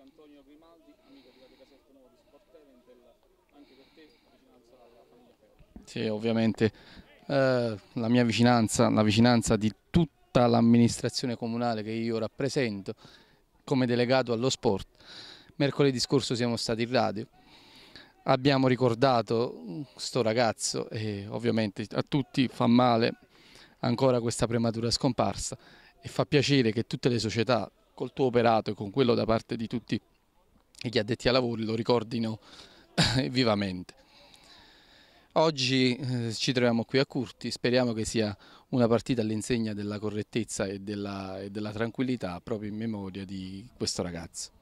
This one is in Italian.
anche Antonio Grimaldi, amico di Radio Caserta Nuova di Sporteven, anche per te vicinanza alla famiglia Ferro. Sì, ovviamente eh, la mia vicinanza, la vicinanza di tutta l'amministrazione comunale che io rappresento come delegato allo sport. Mercoledì scorso siamo stati in radio, abbiamo ricordato sto ragazzo e ovviamente a tutti fa male ancora questa prematura scomparsa e fa piacere che tutte le società col tuo operato e con quello da parte di tutti gli addetti ai lavori lo ricordino eh, vivamente. Oggi eh, ci troviamo qui a Curti, speriamo che sia una partita all'insegna della correttezza e della, e della tranquillità proprio in memoria di questo ragazzo.